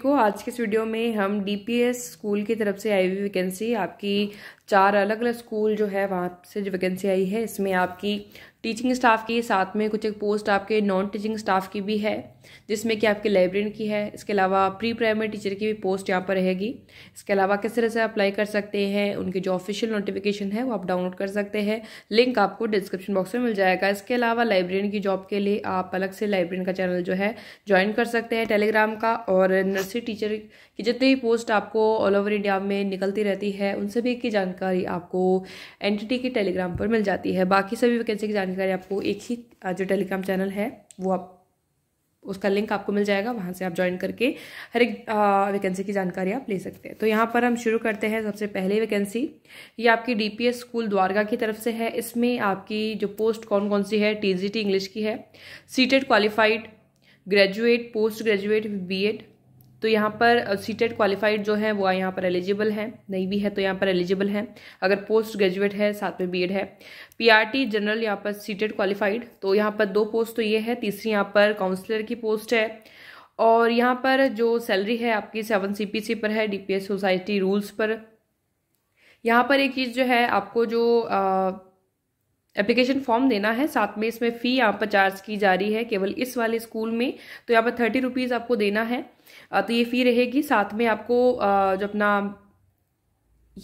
को आज के इस वीडियो में हम डीपीएस स्कूल की तरफ से आई हुई वैकेंसी आपकी चार अलग अलग स्कूल जो है वहाँ से जो वैकेंसी आई है इसमें आपकी टीचिंग स्टाफ की साथ में कुछ एक पोस्ट आपके नॉन टीचिंग स्टाफ की भी है जिसमें कि आपके लाइब्रेरियन की है इसके अलावा प्री प्राइमरी टीचर की भी पोस्ट यहाँ पर रहेगी इसके अलावा किस तरह से अप्लाई कर सकते हैं उनकी जो ऑफिशियल नोटिफिकेशन है वो आप डाउनलोड कर सकते हैं लिंक आपको डिस्क्रिप्शन बॉक्स में मिल जाएगा इसके अलावा लाइब्रेरियन की जॉब के लिए आप अलग से लाइब्रेरियन का चैनल जो है ज्वाइन कर सकते हैं टेलीग्राम का और नर्सरी टीचर की जितनी भी पोस्ट आपको ऑल ओवर इंडिया में निकलती रहती है उन सभी की जानकारी आपको एन की टेलीग्राम पर मिल जाती है बाकी सभी वैकेंसी की जानकारी आपको एक ही जो टेलीग्राम चैनल है वो आप उसका लिंक आपको मिल जाएगा वहाँ से आप ज्वाइन करके हर एक वैकेंसी की जानकारी आप ले सकते हैं तो यहाँ पर हम शुरू करते हैं सबसे पहले वैकेंसी ये आपकी डीपीएस स्कूल द्वारका की तरफ से है इसमें आपकी जो पोस्ट कौन कौन सी है टीजीटी इंग्लिश की है सीटेड qualified graduate post graduate BEd तो यहाँ पर सीटेड क्वालिफाइड जो है वो यहाँ पर एलिजिबल है नहीं भी है तो यहाँ पर एलिजिबल है अगर पोस्ट ग्रेजुएट है साथ में बीएड है पीआरटी जनरल यहाँ पर सीटेड क्वालिफाइड तो यहाँ पर दो पोस्ट तो ये है तीसरी यहाँ पर काउंसलर की पोस्ट है और यहाँ पर जो सैलरी है आपकी सेवन सी पर है डी सोसाइटी रूल्स पर यहाँ पर एक चीज़ जो है आपको जो आ, एप्लीकेशन फॉर्म देना है साथ में इसमें फ़ी यहाँ पर चार्ज की जा रही है केवल इस वाले स्कूल में तो यहाँ पर थर्टी रुपीज़ आपको देना है तो ये फ़ी रहेगी साथ में आपको जो अपना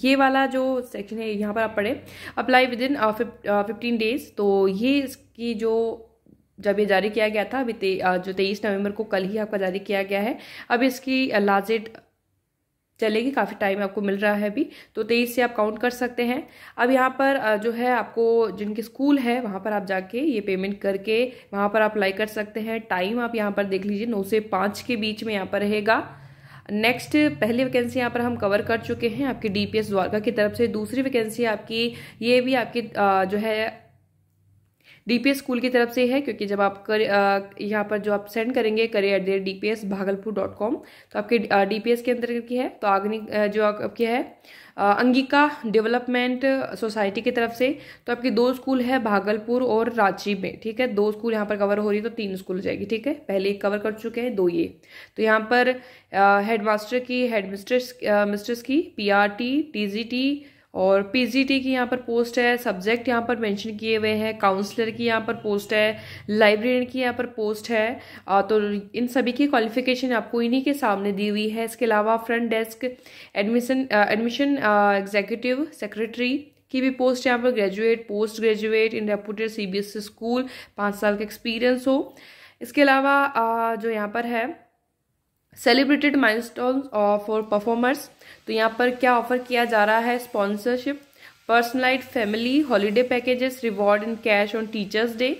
ये वाला जो सेक्शन है यहाँ पर आप पढ़े apply within fifteen days तो ये इसकी जो जब ये जारी किया गया था अभी ते, जो तेईस नवंबर को कल ही आपका जारी किया गया है अब इसकी लास्ट डेट चलेगी काफ़ी टाइम आपको मिल रहा है अभी तो तेईस से आप काउंट कर सकते हैं अब यहाँ पर जो है आपको जिनके स्कूल है वहाँ पर आप जाके ये पेमेंट करके वहाँ पर आप अप्लाई कर सकते हैं टाइम आप यहाँ पर देख लीजिए नौ से पाँच के बीच में यहाँ पर रहेगा नेक्स्ट पहली वैकेंसी यहाँ पर हम कवर कर चुके हैं आपकी डीपीएस द्वारका की तरफ से दूसरी वैकेंसी आपकी ये भी आपकी जो है डीपीएस स्कूल की तरफ से है क्योंकि जब आप कर यहाँ पर जो आप सेंड करेंगे career at the D P S Bhagalpur dot com तो आपके डी पी एस के अंदर की है तो आग्नि जो आपकी है अंगिका डेवलपमेंट सोसाइटी की तरफ से तो आपकी दो स्कूल है भागलपुर और रांची में ठीक है दो स्कूल यहाँ पर कवर हो रही है तो तीन स्कूल जाएगी ठीक है पहले एक कवर कर चुके हैं दो ये तो यहाँ पर हेड मास्टर की हेड मिस्ट्रेस मिस्ट्रेस की P R T T G T और पीजीटी की यहाँ पर पोस्ट है सब्जेक्ट यहाँ पर मेंशन किए हुए हैं काउंसलर की यहाँ पर पोस्ट है लाइब्रेरियन की यहाँ पर पोस्ट है तो इन सभी की क्वालिफिकेशन आपको इन्हीं के सामने दी हुई है इसके अलावा front desk admission admission executive secretary की भी पोस्ट यहाँ पर graduate post graduate in reputed C school पाँच साल का एक्सपीरियंस हो इसके अलावा जो यहाँ पर है सेलिब्रेटेड माइलस्टोन फॉर परफॉर्मर्स तो यहाँ पर क्या ऑफर किया जा रहा है sponsorship personalise family holiday packages reward in cash on teachers day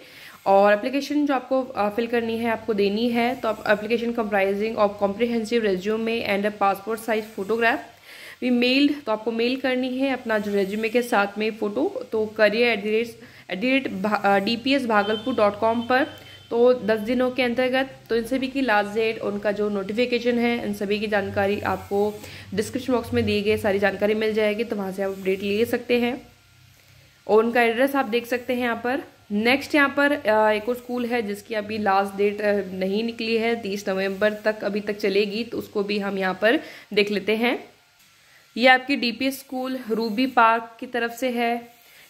और एप्लीकेशन जो आपको फिल uh, करनी है आपको देनी है तो आप application comprising of comprehensive resume and a passport size photograph we mailed तो आपको मेल करनी है अपना जो रेज्यूमे के साथ में फ़ोटो तो career at the rate at the rate D P S Bhagalpur dot com पर तो दस दिनों के अंतर्गत तो इन सभी की लास्ट डेट उनका जो नोटिफिकेशन है इन सभी की जानकारी आपको डिस्क्रिप्शन बॉक्स में दी गई सारी जानकारी मिल जाएगी तो वहाँ से आप अपडेट ले सकते हैं और उनका एड्रेस आप देख सकते हैं यहाँ पर नेक्स्ट यहाँ पर एक और स्कूल है जिसकी अभी लास्ट डेट नहीं निकली है तीस नवंबर तक अभी तक चलेगी तो उसको भी हम यहाँ पर देख लेते हैं ये आपकी डीपीएस स्कूल रूबी पार्क की तरफ से है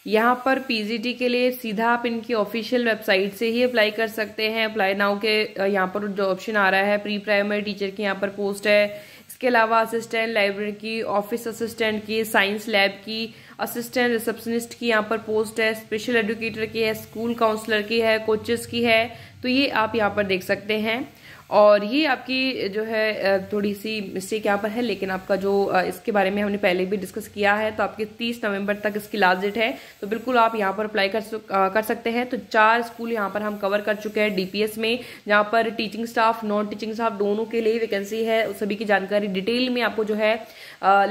यहाँ पर पीजीटी के लिए सीधा आप इनकी ऑफिशियल वेबसाइट से ही अप्लाई कर सकते हैं अप्लाई नाउ के यहाँ पर जो ऑप्शन आ रहा है प्री प्राइमरी टीचर की यहाँ पर पोस्ट है इसके अलावा असिस्टेंट लाइब्रेरी की ऑफिस असिस्टेंट की साइंस लैब की असिस्टेंट रिसेप्शनिस्ट की यहाँ पर पोस्ट है स्पेशल एडुकेटर की है स्कूल काउंसलर की है कोचेस की है तो ये आप यहाँ पर देख सकते हैं और ये आपकी जो है थोड़ी सी मिस्टेक यहाँ पर है लेकिन आपका जो इसके बारे में हमने पहले भी डिस्कस किया है तो आपके 30 नवंबर तक इसकी लास्ट डेट है तो बिल्कुल आप यहाँ पर अप्लाई कर कर सकते हैं तो चार स्कूल यहाँ पर हम कवर कर चुके हैं डीपीएस में जहाँ पर teaching staff non teaching staff दोनों के लिए वैकेंसी है सभी की जानकारी डिटेल में आपको जो है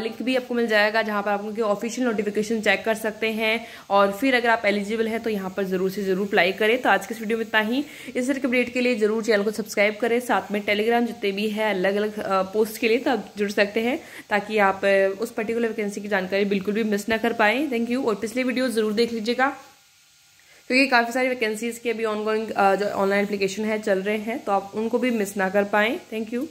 लिंक भी आपको मिल जाएगा जहाँ पर आप उनके ऑफिशियल नोटिफिकेशन चेक कर सकते हैं और फिर अगर आप एलिजिबल हैं तो यहाँ पर ज़रूर से ज़रूर अप्लाई करें तो आज के इस वीडियो में इतना ही इस तरह के अपडेट के लिए ज़रूर चैनल को सब्सक्राइब करें साथ में टेलीग्राम जितने भी है अलग अलग पोस्ट के लिए तो आप जुड़ सकते हैं ताकि आप उस पर्टिकुलर वैकेंसी की जानकारी बिल्कुल भी मिस ना कर पाए थैंक यू और पिछले वीडियो ज़रूर देख लीजिएगा क्योंकि काफ़ी सारी वैकेंसीज़ के अभी ऑनगोइंग जो ऑनलाइन एप्लीकेशन है चल रहे हैं तो आप उनको भी मिस ना कर पाएँ थैंक यू